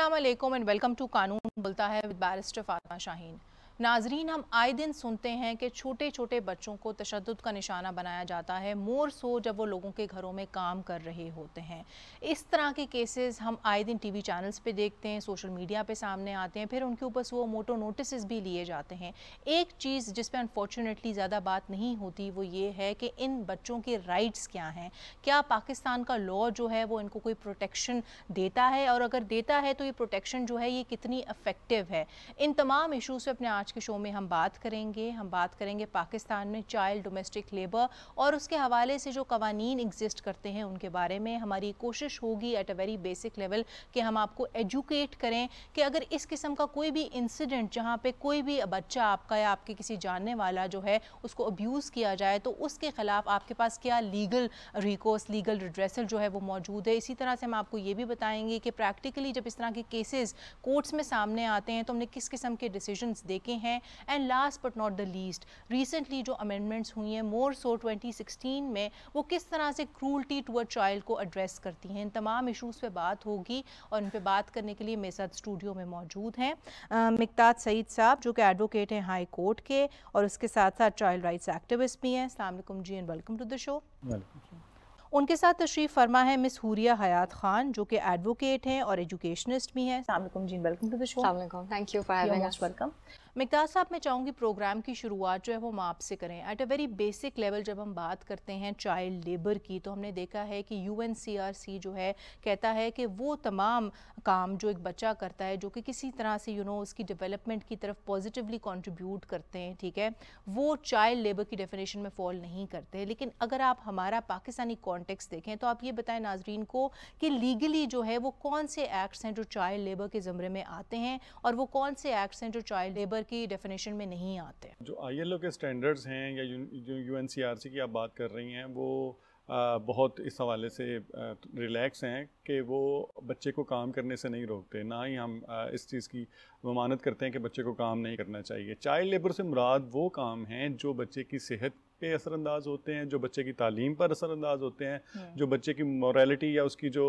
Aslam and welcome to कानून बोलता है विद बैरिस्टर फातमा शाहीन नाजरीन हम आए दिन सुनते हैं कि छोटे छोटे बच्चों को तशद का निशाना बनाया जाता है मोर सो जब वो लोगों के घरों में काम कर रहे होते हैं इस तरह के केसेस हम आए दिन टी वी चैनल्स पर देखते हैं सोशल मीडिया पर सामने आते हैं फिर उनके ऊपर वो मोटो नोटिस भी लिए जाते हैं एक चीज़ जिस पर अनफॉर्चुनेटली ज़्यादा बात नहीं होती वो ये है कि इन बच्चों के राइट्स क्या हैं क्या पाकिस्तान का लॉ जो है वो इनको कोई प्रोटेक्शन देता है और अगर देता है तो ये प्रोटेक्शन जो है ये कितनी अफेक्टिव है इन तमाम इशूज़ पर अपने आज के शो में हम बात करेंगे हम बात करेंगे पाकिस्तान में चाइल्ड डोमेस्टिक लेबर और उसके हवाले से जो कवानीन एग्जिस्ट करते हैं उनके बारे में हमारी कोशिश होगी at a very basic level कि हम आपको एजुकेट करें कि अगर इस किस्म का कोई भी इंसिडेंट जहाँ पर कोई भी बच्चा आपका या आपके किसी जानने वाला जो है उसको अब्यूज़ किया जाए तो उसके ख़िलाफ़ आपके पास क्या लीगल रिकोर्स लीगल रिड्रेसल जो है वो मौजूद है इसी तरह से हम आपको ये भी बताएंगे कि प्रैक्टिकली जब इस तरह के केसेस कोर्ट्स में सामने आते हैं तो हमने किस किस्म के डिसीजंस देखे हैं and last but not the least recently जो अमेंडमेंट्स हुई हैं मोर सो 2016 में वो किस तरह से क्रूल्टी टू अ चाइल्ड को एड्रेस करती हैं इन तमाम इशूज़ पे बात होगी और इन पर बात करने के लिए मेरे साथ स्टूडियो में मौजूद हैं मकदाद सईद साहब जो कि एडवोकेट हैं हाई कोर्ट के और उसके साथ साथ चाइल्ड राइट्स एक्टिविस्ट भी हैं अलमैकम जी and welcome to the show उनके साथ तशरीफ़ फरमा है मिस हुरिया हयात खान जो कि एडवोकेट हैं और एजुकेशनिस्ट भी हैं अलमैकम जी welcome to the show thank you for having us welcome मकदार साहब मैं चाहूँगी प्रोग्राम की शुरुआत जो है वो हम आपसे करें at a very basic level जब हम बात करते हैं चाइल्ड लेबर की तो हमने देखा है कि यू जो है कहता है कि वो तमाम काम जो एक बच्चा करता है जो कि किसी तरह से यू you नो know, उसकी डेवलपमेंट की तरफ पॉजिटिवली कॉन्ट्रीब्यूट करते हैं ठीक है वो चाइल्ड लेबर की डेफिनेशन में फॉल नहीं करते लेकिन अगर आप हमारा पाकिस्तानी कॉन्टेक्स देखें तो आप ये बताएं नाजरीन को कि लीगली जो है वो कौन से एक्ट्स हैं जो चाइल्ड लेबर के ज़मरे में आते हैं और वो कौन से एक्ट्स हैं जो चाइल्ड लेबर ड्राइवर की डेफिनेशन में नहीं आते जो आई के स्टैंडर्ड्स हैं या जो यू की आप बात कर रही हैं वो आ, बहुत इस हवाले से रिलैक्स हैं कि वो बच्चे को काम करने से नहीं रोकते ना ही हम आ, इस चीज़ की ममानत करते हैं कि बच्चे को काम नहीं करना चाहिए चाइल्ड लेबर से मुराद वो काम हैं जो बच्चे की सेहत पे अंदाज़ होते हैं जो बच्चे की तालीम पर असर अंदाज होते हैं हम्म। जो बच्चे की मोरालिटी या उसकी जो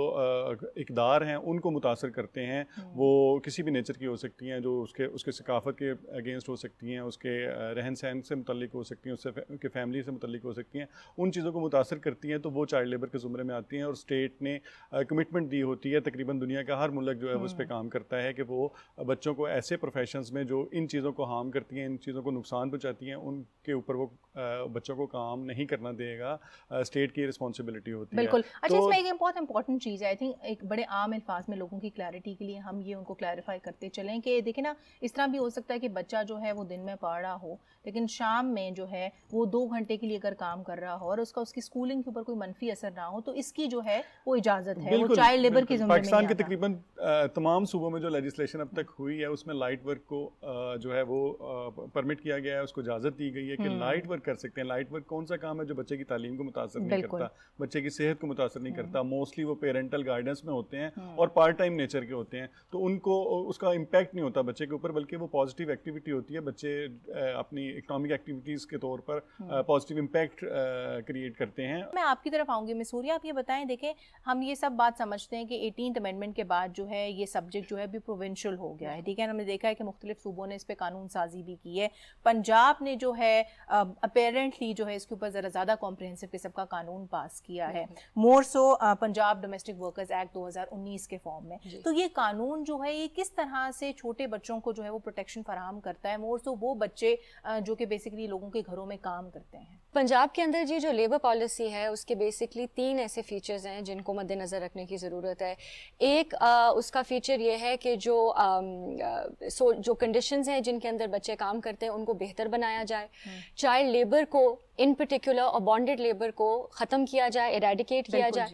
इकदार हैं उनको मुतासर करते हैं हम्म। वो किसी भी नेचर की हो सकती हैं जो उसके उसके सकाफत के अगेंस्ट हो सकती हैं उसके रहन सहन से मुतलिक हो सकती हैं उससे उसके फैमिली से मुतलिक हो सकती हैं उन चीज़ों को मुतासर करती हैं तो वो चाइल्ड लेबर के ज़ुमरे में आती हैं और स्टेट ने कमिटमेंट दी होती है तकरीबन दुनिया का हर मुल्क जो है उस पर हम्म। काम करता है कि वो बच्चों को ऐसे प्रोफेशंस में जो इन चीज़ों को हार्म करती हैं इन चीज़ों को नुकसान पहुँचाती हैं उनके ऊपर वो बच्चों को काम नहीं करना देगा स्टेट की रिस्पॉन्सिबिलिटी होती बिल्कुल। है बिल्कुल अच्छा तो, इसमें एक बहुत इंपॉर्टेंट चीज़ आई थिंक एक बड़े आम अल्फाज में लोगों की क्लैरिटी के लिए हम ये उनको क्लैरिफाई करते चलें कि देखें ना इस तरह भी हो सकता है कि बच्चा जो है वो दिन में पढ़ रहा हो लेकिन शाम में जो है वो दो घंटे के लिए अगर काम कर रहा हो और उसका उसकी स्कूलिंग के ऊपर कोई मनफी असर ना हो तो इसकी जो है वो इजाज़त है वो चाइल्ड लेबर की पाकिस्तान के तकरीबन तमाम सूबों में जो लेजिस्लेशन अब तक हुई है उसमें लाइट वर्क को जो है वो परमिट किया गया है उसको इजाज़त दी गई है कि लाइट हम्म। वर्क कर सकते हैं लाइट वर्क कौन सा काम है जो बच्चे की तालीम को मुतासर नहीं करता बच्चे की सेहत को मुतासर नहीं करता मोस्टली हम्म। वो पेरेंटल गाइडेंस में होते हैं हम्म। और पार्ट टाइम नेचर के होते हैं तो उनको उसका इम्पैक्ट नहीं होता बच्चे के ऊपर बल्कि वो पॉजिटिव एक्टिविटी होती है बच्चे अपनी इकोनॉमिक एक्टिविटीज़ के तौर पर पॉजिटिव इम्पैक्ट क्रिएट करते हैं मैं आपकी तरफ आऊँगी मिसूरिया आप ये बताएं देखें हम ये सब बात समझते हैं कि एटीन अमेंडमेंट के बाद जो है ये सब्जेक्ट जो है भी प्रोविंशियल हो गया है ठीक है हमने देखा है कि मुख्तलिफ सूबों ने इस पर कानून साजी भी की है पंजाब ने जो है अपेरेंटली थ्री जो है इसके ऊपर ज़रा ज़्यादा कॉम्प्रहेंसिव किस्म का कानून पास किया है more so Punjab domestic workers act 2019 के फॉर्म में तो ये कानून जो है ये किस तरह से छोटे बच्चों को जो है वो प्रोटेक्शन फराहम करता है मोर सो वो बच्चे जो कि बेसिकली लोगों के घरों में काम करते हैं पंजाब के अंदर जी जो लेबर पॉलिसी है उसके बेसिकली तीन ऐसे फीचर्स हैं जिनको मद्देनज़र रखने की ज़रूरत है एक आ, उसका फीचर ये है कि जो आ, सो जो कंडीशंस हैं जिनके अंदर बच्चे काम करते हैं उनको बेहतर बनाया जाए चाइल्ड हम्म। लेबर को इन पर्टिकुलर और बॉन्डेड लेबर को ख़त्म किया जाए इरेडिकेट किया जाए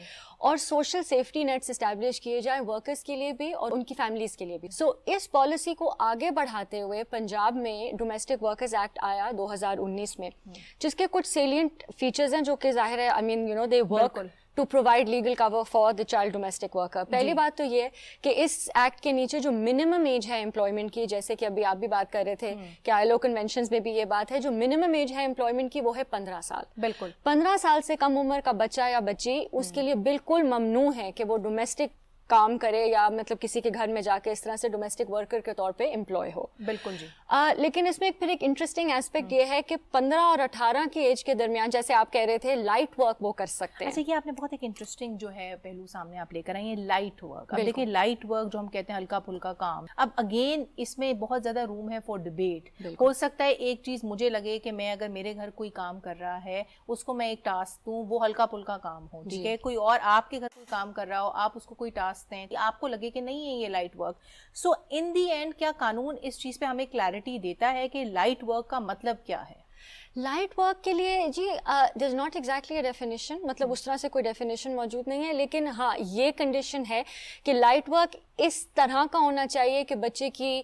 और सोशल सेफ्टी नेट्स इस्टेब्लिश किए जाए वर्कर्स के लिए भी और उनकी फैमिलीज के लिए भी सो so, इस पॉलिसी को आगे बढ़ाते हुए पंजाब में डोमेस्टिक वर्कर्स एक्ट आया 2019 में हम्म। जिसके कुछ सेलियंट फीचर्स हैं जो कि जाहिर है I mean you know they work to provide legal cover for the child domestic worker पहली बात तो ये है कि इस एक्ट के नीचे जो मिनिमम एज है एम्प्लॉयमेंट की जैसे कि अभी आप भी बात कर रहे थे हम्म। कि आईलो कन्वेंशन में भी ये बात है जो मिनिमम एज है एम्प्लॉयमेंट की वो है पंद्रह साल बिल्कुल पंद्रह साल से कम उम्र का बच्चा या बच्ची उसके हम्म। लिए बिल्कुल ममनू है कि वो डोमेस्टिक काम करे या मतलब किसी के घर में जाके इस तरह से डोमेस्टिक वर्कर के तौर पे एम्प्लॉय हो बिल्कुल जी आ, लेकिन इसमें एक फिर एक इंटरेस्टिंग एस्पेक्ट ये है कि 15 और 18 की एज के दरमियान जैसे आप कह रहे थे लाइट वर्क वो कर सकते हैं जैसे अच्छा, कि आपने बहुत एक इंटरेस्टिंग जो है पहलू सामने आप लेकर आई है लाइट वर्क अब देखिए लाइट वर्क जो हम कहते हैं हल्का फुल्का काम अब अगेन इसमें बहुत ज्यादा रूम है फॉर डिबेट हो सकता है एक चीज मुझे लगे कि मैं अगर मेरे घर कोई काम कर रहा है उसको मैं एक टास्क दू वो हल्का फुल्का काम हो ठीक है कोई और आपके घर कोई काम कर रहा हो आप उसको कोई टास्क रास्ते हैं आपको लगे कि नहीं है ये light work so in the end क्या कानून इस चीज़ पे हमें क्लैरिटी देता है कि लाइट वर्क का मतलब क्या है लाइट वर्क के लिए जी there is not exactly a definition मतलब उस तरह से कोई डेफिनेशन मौजूद नहीं है लेकिन हाँ ये कंडीशन है कि लाइट वर्क इस तरह का होना चाहिए कि बच्चे की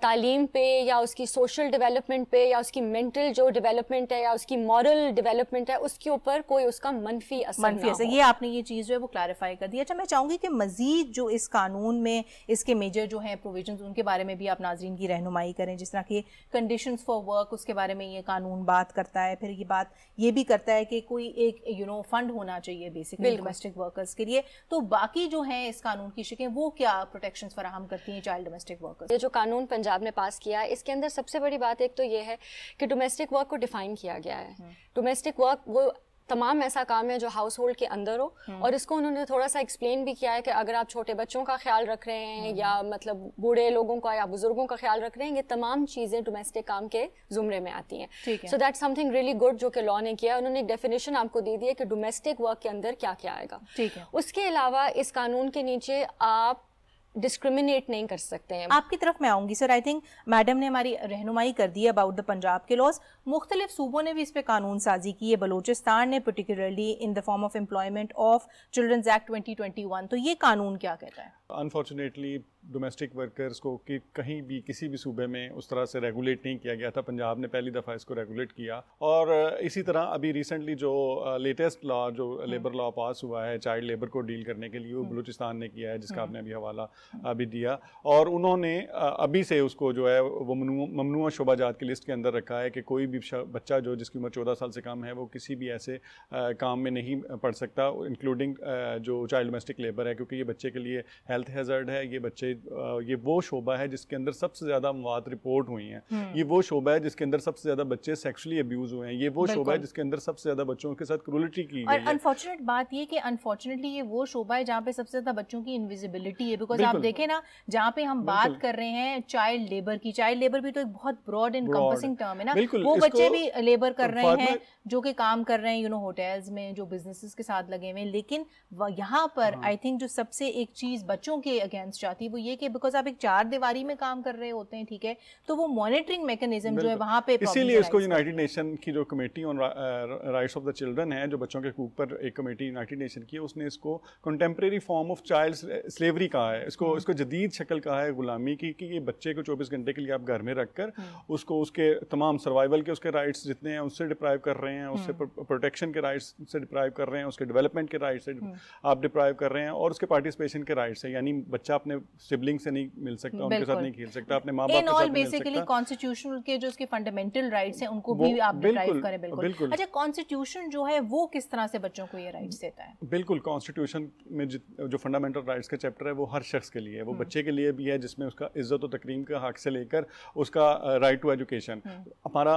तालीम पे या उसकी सोशल डेवलपमेंट पे या उसकी मेंटल जो डेवलपमेंट है या उसकी मॉरल डेवलपमेंट है उसके ऊपर कोई उसका मनफी असर मनफी असर ये आपने ये चीज़ जो है वो क्लैरिफाई कर दी अच्छा मैं चाहूँगी कि मजीद जो इस कानून में इसके मेजर जो हैं प्रोविजन उनके बारे में भी आप नाजरन की रहनुमाई करें जिस तरह की कंडीशन फॉर वर्क उसके बारे में ये कानून बात करता है फिर ये बात ये भी करता है कि कोई एक यू नो फंड होना चाहिए बेसिकली डोमेस्टिक वर्कर्स के लिए तो बाकी जो है इस कानून की शिकें वो क्या प्रोटेक्शन फराहम करती हैं चाइल्ड डोमेस्टिक वर्कर्स ये जो कानून पंजाब ने पास किया है इसके अंदर सबसे बड़ी बात एक तो ये है कि डोमेस्टिक वर्क को डिफाइन किया गया है डोमेस्टिक हम्म। वर्क वो तमाम ऐसा काम है जो हाउस होल्ड के अंदर हो हम्म। और इसको उन्होंने थोड़ा सा एक्सप्लेन भी किया है कि अगर आप छोटे बच्चों का ख्याल रख रहे हैं हम्म। या मतलब बूढ़े लोगों का या बुजुर्गों का ख्याल रख रहे हैं ये तमाम चीज़ें डोमेस्टिक काम के जुमरे में आती हैं so that something really good जो कि लॉ ने किया है उन्होंने एक डेफिनेशन आपको दे दी है कि डोमेस्टिक वर्क के अंदर क्या क्या आएगा ठीक है उसके अलावा इस कानून के नीचे आप डिस्क्रिमिनेट नहीं कर सकते हैं आपकी तरफ मैं आऊँगी सर आई थिंक मैडम ने हमारी रहनुमाई कर दी अबाउट द पंजाब के लॉज मुख्तलिफ सूबों ने भी इस पर कानून साजी की है बलोचिस्तान ने particularly in the form of employment of childrens act 2021 तो ये कानून क्या कहता है अनफॉर्चुनेटली डोमेस्टिक वर्कर्स को कि कहीं भी किसी भी सूबे में उस तरह से रेगुलेट नहीं किया गया था पंजाब ने पहली दफ़ा इसको रेगुलेट किया और इसी तरह अभी रिसेंटली जो लेटेस्ट लॉ जो लेबर लॉ पास हुआ है चाइल्ड लेबर को डील करने के लिए वो हाँ। बलूचिस्तान ने किया है जिसका हाँ। आपने अभी हवाला हाँ। अभी दिया और उन्होंने अभी से उसको जो है वो ममनू जात की लिस्ट के अंदर रखा है कि कोई भी बच्चा जो जिसकी उम्र चौदह साल से कम है वो किसी भी ऐसे काम में नहीं पढ़ सकता इंक्लूडिंग जो चाइल्ड डोमेस्टिक लेबर है क्योंकि ये बच्चे के लिए हेल्थ हैजर्ड है ये बच्चे से ये वो शोबा है जिसके अंदर सबसे ज़्यादा मवाद रिपोर्ट हुई हैं हम्म। ये वो शोबा है जिसके अंदर सबसे ज़्यादा बच्चे सेक्सुअली अब्यूज़ हुए हैं ये वो शोबा है जिसके अंदर सबसे ज़्यादा बच्चों के साथ क्रूलिटी की और अनफॉर्चुनेट बात ये कि अनफॉर्चुनेटली ये वो शोबा है जहाँ पे सबसे ज़्यादा बच्चों की इनविजिबिलिटी है बिकॉज आप देखें ना जहाँ पे हम बात कर रहे हैं चाइल्ड लेबर की चाइल्ड लेबर भी तो एक बहुत ब्रॉड एंड कंपसिंग टर्म है ना वो बच्चे भी लेबर कर रहे हैं जो कि काम कर रहे हैं यू नो होटल्स में जो बिजनेसेस के साथ लगे हुए लेकिन यहाँ पर आई हाँ। थिंक जो सबसे एक चीज़ बच्चों के अगेंस्ट जाती है वो वो ये कि बिकॉज आप एक चार दीवारी में काम कर रहे होते हैं ठीक है तो वो मॉनिटरिंग मैकेनिज्म जो है वहाँ पे इसीलिए इसको यूनाइटेड नेशन की जो committee on rights of the children है जो बच्चों के हकूक पर एक कमेटी यूनाइटेड नेशन की है उसने इसको contemporary form of child slavery कहा है इसको हम्म। इसको जदीद शक्ल कहा है गुलामी की कि ये बच्चे को चौबीस घंटे के लिए आप घर में रख कर हम्म। उसको उसके तमाम सर्वाइवल के उसके राइट्स जितने हैं उससे डिप्राइव कर रहे हैं उससे प्रोटेक्शन हम्म। के राइट्स से डिप्राइव कर रहे हैं उसके डेवलपमेंट के राइट्स से आप डिप्राइव कर रहे हैं और उसके पार्टिसिपेशन के राइट्स है यानी बच्चा अपने सिबलिंग से नहीं मिल सकता उनके साथ नहीं खेल सकता अपने माँ बाप बेसिकली कॉन्स्टिट्यूशन के जो उसके फंडामेंटल राइट्स हैं उनको भी आप डिराइव करें बिल्कुल, बिल्कुल अच्छा कॉन्स्टिट्यूशन जो है वो किस तरह से बच्चों को ये राइट्स देता है बिल्कुल कॉन्स्टिट्यूशन में जो फंडामेंटल राइट्स का चैप्टर है वो हर शख्स के लिए है वो हम्म। बच्चे के लिए भी है जिसमें उसका इज्जत और तकरीम का हक से लेकर उसका राइट टू एजुकेशन हमारा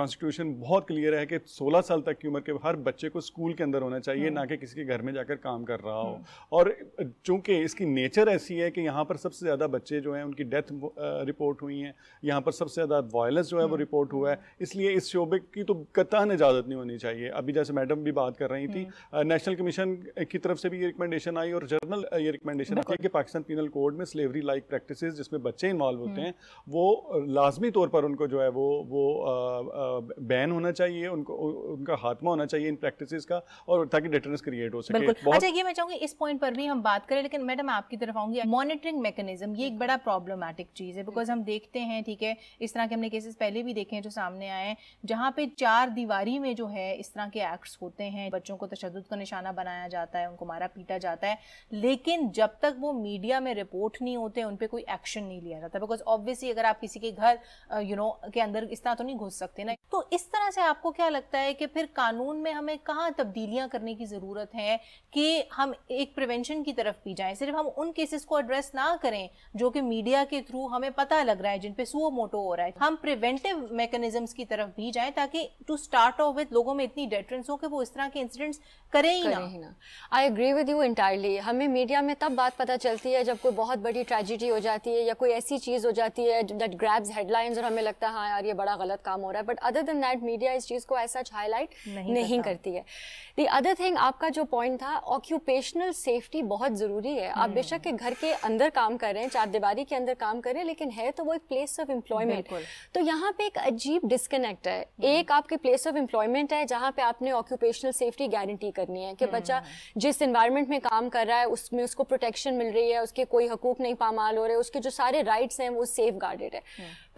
कॉन्स्टिट्यूशन बहुत क्लियर है कि सोलह साल तक की उम्र के हर बच्चे को स्कूल के अंदर होना चाहिए हम्म। ना कि किसी के घर में जाकर काम कर रहा हो हम्म। और चूंकि इसकी नेचर ऐसी है कि यहाँ पर सबसे ज़्यादा बच्चे जो हैं उनकी डेथ रिपोर्ट हुई हैं यहाँ पर सबसे ज़्यादा वायलेंस जो है वो हम्म। रिपोर्ट हुआ है इसलिए इस शोबे की तो कतान इजाज़त नहीं होनी चाहिए अभी जैसे मैडम भी बात कर रही थी नेशनल हम्म। कमीशन की तरफ से भी ये रिकमेंडेशन आई और जर्नल ये रिकमेंडेशन आई कि पाकिस्तान पीनल कोड में स्लेवरी लाइक प्रैक्टिस जिसमें बच्चे इन्वॉल्व होते हम्म। हैं वो लाजमी तौर पर उनको जो है वो वो बैन होना चाहिए उनको उनका खात्मा होना चाहिए इन प्रैक्टिस का और ताकि डिटरेंस क्रिएट हो सके अच्छा ये मैं चाहूँगी इस पॉइंट पर भी हम बात करें लेकिन मैडम आपकी तरफ आऊंगी मॉनिटरिंग मैकेनिज्म ये एक बड़ा प्रॉब्लमैटिक चीज़ है बिकॉज हम देखते हैं ठीक है इस तरह के हमने केसेस पहले भी देखे हैं जो सामने आए हैं जहाँ पे चार दीवारी में जो है इस तरह के एक्ट्स होते हैं बच्चों को तशद का निशाना बनाया जाता है उनको मारा पीटा जाता है लेकिन जब तक वो मीडिया में रिपोर्ट नहीं होते उन पर कोई एक्शन नहीं लिया जाता बिकॉज ऑब्वियसली अगर आप किसी के घर यू नो के अंदर इस तरह तो नहीं घुस सकते ना तो इस तरह से आपको क्या लगता है कि फिर कानून में हमें कहाँ तब्दीलियाँ करने की ज़रूरत है कि हम एक प्रिवेंशन की तरफ भी जाएं सिर्फ हम उन केसेस को एड्रेस ना ना करें जो कि मीडिया के थ्रू हमें पता लग रहा है जिन पे सुओ मोटो हो रहा है हम प्रिवेंटिव मैकेनिज्म की तरफ भी जाए ताकि टू स्टार्ट ऑफ विद लोगों में इतनी डेटरेंस हो कि वो इस तरह के इंसिडेंट्स करें ही करें ना I agree with you entirely हमें मीडिया में तब बात पता चलती है जब कोई बहुत बड़ी ट्रेजिडी हो जाती है या कोई ऐसी चीज़ हो जाती है दैट ग्रैब्स हेडलाइंस और हमें लगता है हाँ यार ये बड़ा गलत काम हो रहा है but other than that media इस चीज़ को ऐसा हाईलाइट नहीं, नहीं करती है दी अदर थिंग आपका जो पॉइंट था ऑक्यूपेशनल सेफ्टी बहुत ज़रूरी है आप हम्म। बेशक के घर के अंदर काम काम कर रहे हैं चार दीवारी के अंदर काम कर रहे हैं लेकिन है तो वो एक प्लेस ऑफ एम्प्लॉयमेंट तो यहाँ पे एक अजीब डिस्कनेक्ट है हम्म। एक आपके प्लेस ऑफ एम्प्लॉयमेंट है जहाँ पे आपने ऑक्यूपेशनल सेफ्टी गारंटी करनी है कि हम्म। बच्चा जिस इन्वायरमेंट में काम कर रहा है उसमें उसको प्रोटेक्शन मिल रही है उसके कोई हकूक नहीं पामाल हो रहे उसके जो सारे राइट्स हैं वो सेफ गार्डेड है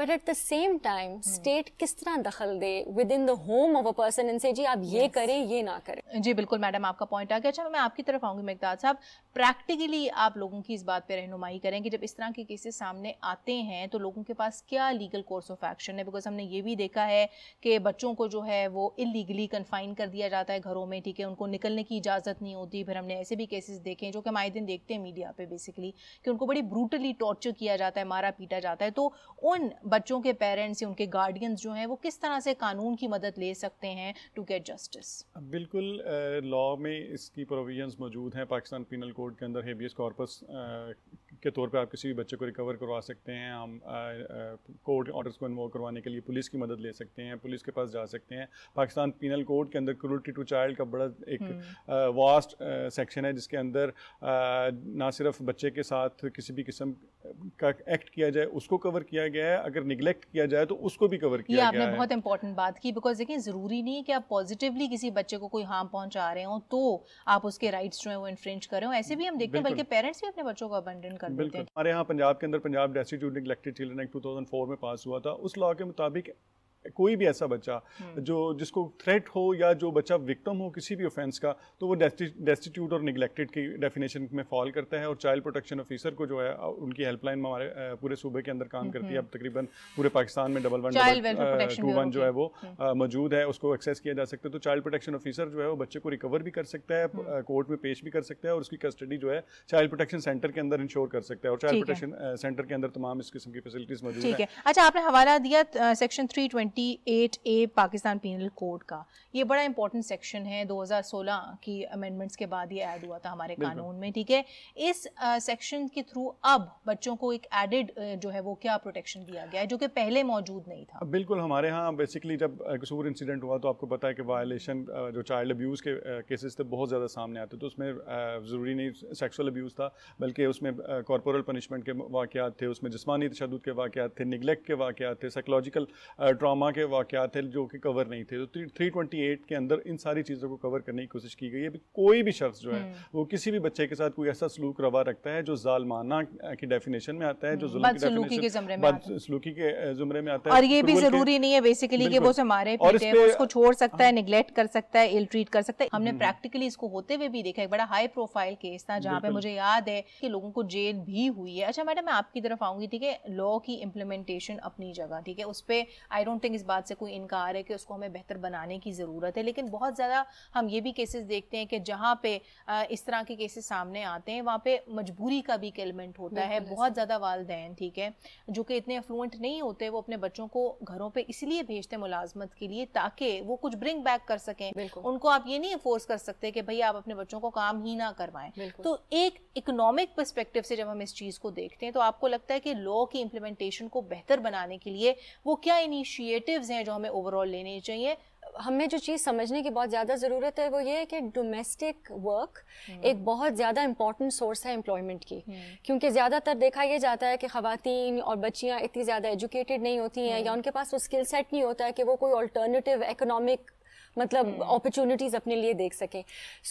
but at the same time state किस तरह दखल दे within the home of a person इनसे जी आप ये yes. करें ये ना करें जी बिल्कुल मैडम आपका पॉइंट आ गया अच्छा मैं आपकी तरफ आऊंगी मकदाद साहब प्रैक्टिकली आप लोगों की इस बात पर रहनुमाई नहीं करें कि जब इस तरह के केसेस सामने आते हैं तो लोगों के पास क्या लीगल कोर्स ऑफ एक्शन है बिकॉज हमने ये भी देखा है कि बच्चों को जो है वो इलीगली कन्फाइन कर दिया जाता है घरों में ठीक है उनको निकलने की इजाज़त नहीं होती फिर हमने ऐसे भी केसेस देखे जो कि हम आए दिन देखते हैं मीडिया पर बेसिकली कि उनको बड़ी ब्रूटली टॉर्चर किया जाता है मारा पीटा जाता है तो उन बच्चों के पेरेंट्स या उनके गार्डियंस जो हैं वो किस तरह से कानून की मदद ले सकते हैं टू गेट जस्टिस बिल्कुल लॉ में इसकी प्रोविजंस मौजूद हैं पाकिस्तान पिनल कोड के अंदर हेबियस कॉर्पस के तौर पे आप किसी भी बच्चे को रिकवर करवा सकते हैं हम कोर्ट ऑर्डर्स को इन्वॉल्व करवाने के लिए पुलिस की मदद ले सकते हैं पुलिस के पास जा सकते हैं पाकिस्तान पीनल कोड के अंदर क्रूल्टी टू चाइल्ड का बड़ा एक वास्ट हम्म। सेक्शन है जिसके अंदर ना सिर्फ बच्चे के साथ किसी भी किस्म का एक्ट किया जाए उसको कवर किया गया है अगर निगलेक्ट किया जाए तो उसको भी कवर किया आपने गया बहुत इंपॉर्टेंट बात की बिकॉज देखिए ज़रूरी नहीं है कि आप पॉजिटिवली किसी बच्चे को कोई हार्म पहुंचा रहे हो तो आप उसके राइट्स जो है वो इन्फ्रेंच कर रहे हो ऐसे भी हम देखते हैं बल्कि पेरेंट्स भी अपने बच्चों को अबंडन कर बिल्कुल हमारे यहाँ पंजाब के अंदर Punjab destitute neglected children act two में पास हुआ था उस लॉ के मुताबिक कोई भी ऐसा बच्चा हम्म। जो जिसको थ्रेट हो या जो बच्चा विक्टम हो किसी भी ऑफेंस का तो वो डेस्टिट्यूट और निगलेक्टेड की डेफिनेशन में फॉल करता है और चाइल्ड प्रोटेक्शन ऑफिसर को जो है उनकी हेल्पलाइन हमारे पूरे सूबे के अंदर काम करती है हम्म। अब तकरीबन पूरे पाकिस्तान में डबल वन टू वन जो है वो हम्म। मौजूद है उसको एक्सेस किया जा सकता है तो चाइल्ड प्रोटेक्शन ऑफिसर जो है वो बच्चे को रिकवर भी कर सकता है कोर्ट में पेश भी कर सकता है और उसकी कस्टडी जो है चाइल्ड प्रोटेक्शन सेंटर के अंदर इंश्योर कर सकता है और चाइल्ड प्रोटेक्शन सेंटर के अंदर तमाम इस किस्म की फैसिलिटीज मौजूद है अच्छा आपने हवाला दिया section three A Pakistan penal code का ये बड़ा इंपॉर्टेंट सेक्शन है 2016 की अमेंडमेंट्स के बाद ये ऐड हुआ था हमारे कानून में ठीक है इस सेक्शन के थ्रू अब बच्चों को एक एडेड जो है वो क्या प्रोटेक्शन दिया गया है जो कि पहले मौजूद नहीं था बिल्कुल हमारे यहाँ बेसिकली जब कसूर इंसिडेंट हुआ तो आपको पता है कि वायलेशन जो चाइल्ड अब्यूज़ के केसेस थे बहुत ज़्यादा सामने आते तो उसमें ज़रूरी नहीं सेक्सुअल अब्यूज़ था बल्कि उसमें कॉरपोरल पनिशमेंट के वाक़ात थे उसमें जिसमानी तशद के वाक़ात थे निगलेक्ट के वाक़ात थे साइकोलॉजिकल ट्रामा पुलवामा के वाक़ात थे जो कि कवर नहीं थे तो थ्री थ्री ट्वेंटी एट के अंदर इन सारी चीज़ों को कवर करने की कोशिश की गई है कोई भी शख्स जो है हम्म। वो किसी भी बच्चे के साथ कोई ऐसा सलूक रवा रखता है जो जालमाना की डेफिनेशन में आता है जो हम्म। सलूकी के जुमरे में, आता है और ये भी जरूरी नहीं है बेसिकली कि वो हमारे उसको छोड़ सकता है निगलेक्ट कर सकता है इल ट्रीट कर सकता है हमने प्रैक्टिकली हम्म। इसको होते हुए भी देखा है बड़ा हाई प्रोफाइल केस था जहाँ पे मुझे याद है कि लोगों को जेल भी हुई है अच्छा मैडम मैं आपकी तरफ आऊंगी ठीक है लॉ की इम्प्लीमेंटेशन अपनी जगह ठीक है उस पर आई डोंट थिंक इस बात से कोई इनकार है कि उसको हमें बेहतर बनाने की ज़रूरत है लेकिन बहुत ज़्यादा हम ये भी केसेस देखते हैं कि जहाँ पे इस तरह के केसेस सामने आते हैं वहाँ पे मजबूरी का भी एक एलिमेंट होता है बहुत ज़्यादा वालदेन ठीक है जो कि इतने अफ्लुएंट नहीं होते वो अपने बच्चों को घरों पर इसलिए भेजते हैं मुलाजमत के लिए ताकि वो कुछ ब्रिंग बैक कर सकें उनको आप ये नहीं फोर्स कर सकते कि भाई आप अपने बच्चों को काम ही ना करवाएं तो एक इकोनॉमिक परस्पेक्टिव से जब हम इस चीज़ को देखते हैं तो आपको लगता है कि लॉ की इम्प्लीमेंटेशन को बेहतर बनाने के लिए वो क्या इनिशिएट इनिशिएटिव्स हैं जो हमें ओवरऑल लेने चाहिए हमें जो चीज़ समझने की बहुत ज़्यादा ज़रूरत है वो ये है कि डोमेस्टिक हम्म। वर्क एक बहुत ज़्यादा इंपॉर्टेंट सोर्स है एम्प्लॉयमेंट की हम्म। क्योंकि ज़्यादातर देखा यह जाता है कि खातन और बच्चियाँ इतनी ज़्यादा एजुकेटेड नहीं होती हैं हम्म। या उनके पास वो स्किल सेट नहीं होता है कि वो कोई ऑल्टरनेटिव इकोनॉमिक मतलब अपॉर्चुनिटीज हम्म। hmm. अपने लिए देख सकें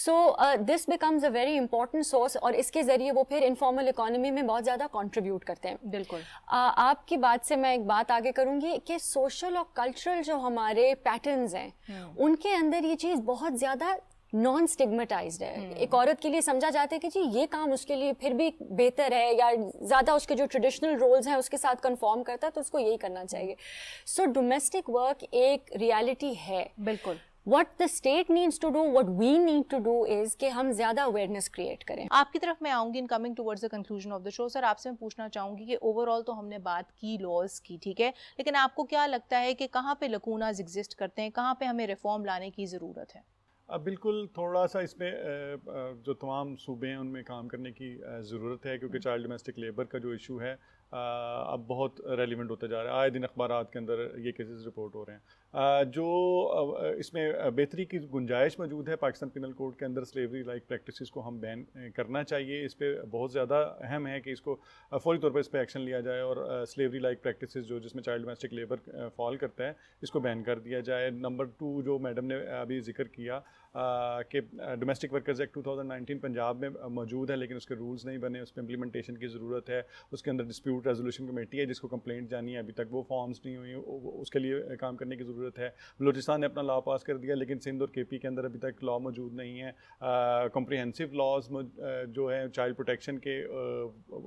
so this becomes a very important source और इसके ज़रिए वो फिर इनफॉर्मल इकोनॉमी में बहुत ज़्यादा कंट्रीब्यूट करते हैं बिल्कुल uh, आपकी बात से मैं एक बात आगे करूँगी कि सोशल और कल्चरल जो हमारे पैटर्न हैं hmm. उनके अंदर ये चीज़ बहुत ज़्यादा नॉन स्टिग्मेटाइज है hmm. एक औरत के लिए समझा जाता है कि जी ये काम उसके लिए फिर भी बेहतर है या ज़्यादा उसके जो ट्रेडिशनल रोल्स हैं उसके साथ कन्फॉर्म करता है तो उसको यही करना चाहिए सो डोमेस्टिक वर्क एक रियलिटी है बिल्कुल what the state needs to do what we need to do is कि हम ज्यादा अवेयरनेस क्रिएट करें आपकी तरफ मैं आऊंगी in coming towards the conclusion of the show sir आपसे मैं पूछना चाहूंगी कि ओवरऑल तो हमने बात की लॉज की ठीक है लेकिन आपको क्या लगता है कि कहाँ पे लकूनाज एग्जिस्ट करते हैं कहाँ पे हमें रिफॉर्म लाने की ज़रूरत है अब बिल्कुल थोड़ा सा इसमें जो तमाम सूबे हैं उनमें काम करने की ज़रूरत है क्योंकि चाइल्ड डोमेस्टिक लेबर का जो इशू है अब बहुत रेलिवेंट होता जा रहा है आए दिन अखबार के अंदर ये केसेस रिपोर्ट हो रहे हैं जो इसमें बेहतरी की गुंजाइश मौजूद है पाकिस्तान पिनल कोड के अंदर स्लेवरी लाइक प्रैक्टिस को हम बैन करना चाहिए इस पर बहुत ज़्यादा अहम है कि इसको फौरी तौर पर इस पर एक्शन लिया जाए और स्लेवरी लाइक प्रैक्टिस जो जिसमें चाइल्ड डोमेस्टिक लेबर फॉल करता है इसको बैन कर दिया जाए नंबर टू जो मैडम ने अभी जिक्र किया कि डोमेस्टिक वर्कर्स एक्ट 2019 पंजाब में मौजूद है लेकिन उसके रूल्स नहीं बने उस पर इम्प्लीमेंटेशन की ज़रूरत है उसके अंदर डिस्प्यूट रेजोल्यूशन कमेटी है जिसको कंप्लेंट जानी है अभी तक वो फॉर्म्स नहीं हुई उसके लिए काम करने की ज़रूरत ज़रूरत है बलोचिस्तान ने अपना लॉ पास कर दिया लेकिन सिंध और के पी के अंदर अभी तक लॉ मौजूद नहीं है कॉम्प्रीहेंसिव लॉज जो है चाइल्ड प्रोटेक्शन के आ,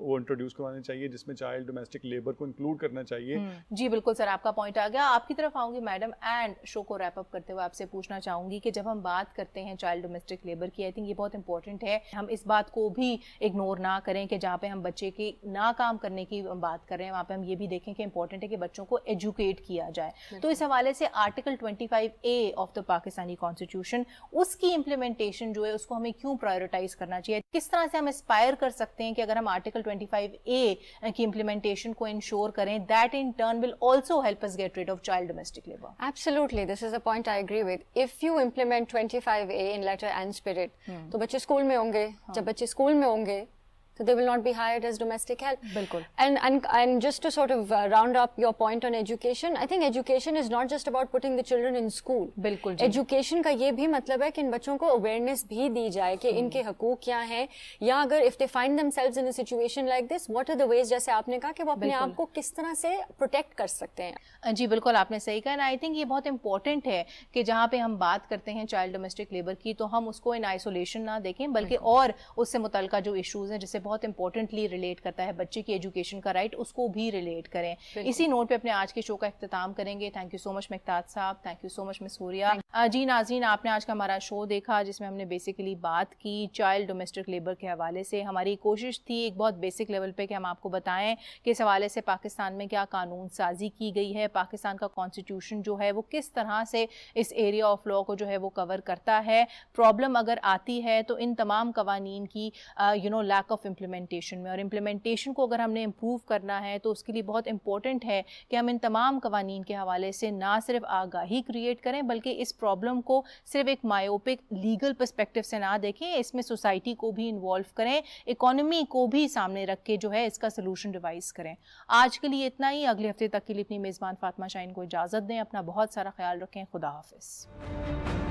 वो इंट्रोड्यूस करवाने चाहिए जिसमें चाइल्ड डोमेस्टिक लेबर को इंक्लूड करना चाहिए हम्म, जी बिल्कुल सर आपका पॉइंट आ गया आपकी तरफ आऊँगी मैडम एंड शो को रैपअप करते हुए आपसे पूछना चाहूँगी कि जब हम बात करते हैं चाइल्ड डोमेस्टिक लेबर की आई थिंक ये बहुत इंपॉर्टेंट है हम इस बात को भी इग्नोर ना करें कि जहाँ पे हम बच्चे के ना काम करने की बात कर रहे हैं वहाँ पे हम ये भी देखें कि इंपॉर्टेंट है कि बच्चों को एजुकेट किया जाए तो इस हवाले जैसे article 25 A of the Pakistani constitution उसकी इम्प्लीमेंटेशन जो है उसको हमें क्यों प्रायोरिटाइज करना चाहिए किस तरह से हम एस्पायर कर सकते हैं कि अगर हम आर्टिकल 25 ए की इम्प्लीमेंटेशन को इंश्योर करें that in turn will also help us get rid of child domestic labour absolutely this is a point I agree with if you implement twenty A in letter and spirit तो बच्चे school में होंगे हाँ. जब बच्चे school में होंगे so they will not be hired as domestic help bilkul and and, and just to sort of uh, round up your point on education i think education is not just about putting the children in school bilkul ji education ka ye bhi matlab hai ki in bachon ko awareness bhi di jaye ki hmm. inke huqooq kya hain ya agar if they find themselves in a situation like this what are the ways jaise aapne kaha ki wo apne aap ko kis tarah se protect kar sakte hain ji bilkul aapne sahi kaha and i think ye bahut important hai ki jahan pe hum baat karte hain child domestic labor ki to hum usko in isolation na dekhein balki aur usse mutalqa jo issues hain जिससे बहुत importantly relate करता है बच्चे की education का right उसको भी relate करें इसी नोट पे अपने आज के शो का अख्ताम करेंगे thank you so much Mehtaj साहब thank you so much miss Horia ji नाजीन आपने आज का हमारा शो देखा जिसमें हमने बेसिकली बात की चाइल्ड डोमेस्टिक लेबर के हवाले से हमारी कोशिश थी एक बहुत बेसिक लेवल पे कि हम आपको बताएं कि इस हवाले से पाकिस्तान में क्या कानून साजी की गई है पाकिस्तान का कॉन्स्टिट्यूशन जो है वो किस तरह से इस एरिया ऑफ लॉ को जो है वो कवर करता है प्रॉब्लम अगर आती है तो इन तमाम कवानीन की you know lack of implementation में और इम्प्लीमेंटेशन को अगर हमने इम्प्रूव करना है तो उसके लिए बहुत इंपॉर्टेंट है कि हम इन तमाम कवानीन के हवाले से ना सिर्फ आगाही क्रिएट करें बल्कि इस प्रॉब्लम को सिर्फ एक मायोपिक लीगल पर्सपेक्टिव से ना देखें इसमें सोसाइटी को भी इन्वॉल्व करें इकोनमी को भी सामने रख के जो है इसका सोलूशन डिवाइस करें आज के लिए इतना ही अगले हफ्ते तक के लिए अपनी मेज़बान फातमा शाइन को इजाज़त दें अपना बहुत सारा ख्याल रखें खुदा हाफिज़